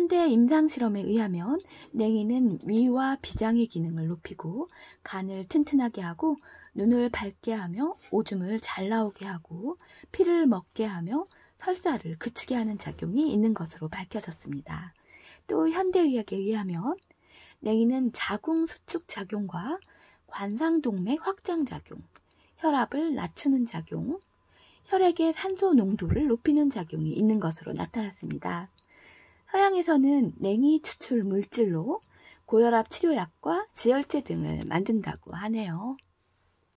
현대 임상실험에 의하면 냉이는 위와 비장의 기능을 높이고 간을 튼튼하게 하고 눈을 밝게 하며 오줌을 잘 나오게 하고 피를 먹게 하며 설사를 그치게 하는 작용이 있는 것으로 밝혀졌습니다. 또 현대의학에 의하면 냉이는 자궁 수축 작용과 관상동맥 확장 작용, 혈압을 낮추는 작용, 혈액의 산소 농도를 높이는 작용이 있는 것으로 나타났습니다. 서양에서는 냉이 추출 물질로 고혈압 치료약과 지혈제 등을 만든다고 하네요.